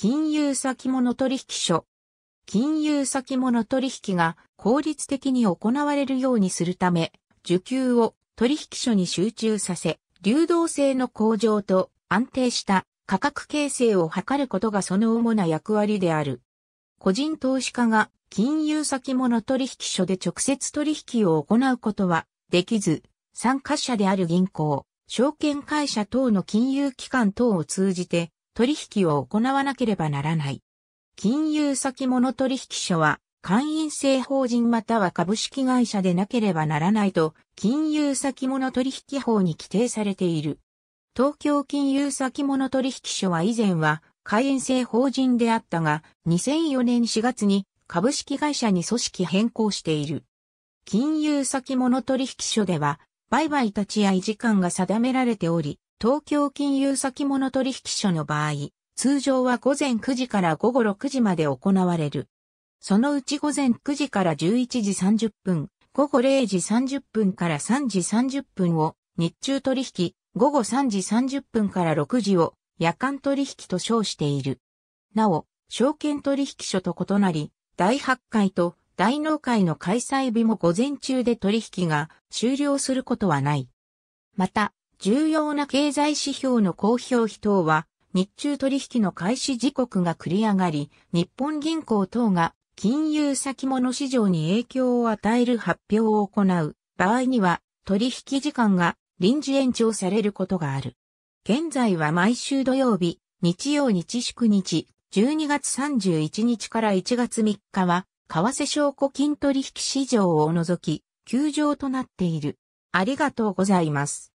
金融先物取引所。金融先物取引が効率的に行われるようにするため、受給を取引所に集中させ、流動性の向上と安定した価格形成を図ることがその主な役割である。個人投資家が金融先物取引所で直接取引を行うことはできず、参加者である銀行、証券会社等の金融機関等を通じて取引を行わなければならない。金融先物取引所は、会員制法人または株式会社でなければならないと、金融先物取引法に規定されている。東京金融先物取引所は以前は、会員制法人であったが、2004年4月に株式会社に組織変更している。金融先物取引所では、売買立ち会い時間が定められており、東京金融先物取引所の場合、通常は午前9時から午後6時まで行われる。そのうち午前9時から11時30分、午後0時30分から3時30分を日中取引、午後3時30分から6時を夜間取引と称している。なお、証券取引所と異なり、第8回と大納会の開催日も午前中で取引が終了することはない。また、重要な経済指標の公表費等は、日中取引の開始時刻が繰り上がり、日本銀行等が金融先物市場に影響を与える発表を行う場合には、取引時間が臨時延長されることがある。現在は毎週土曜日、日曜日祝日、12月31日から1月3日は、為替証拠金取引市場を除き、休場となっている。ありがとうございます。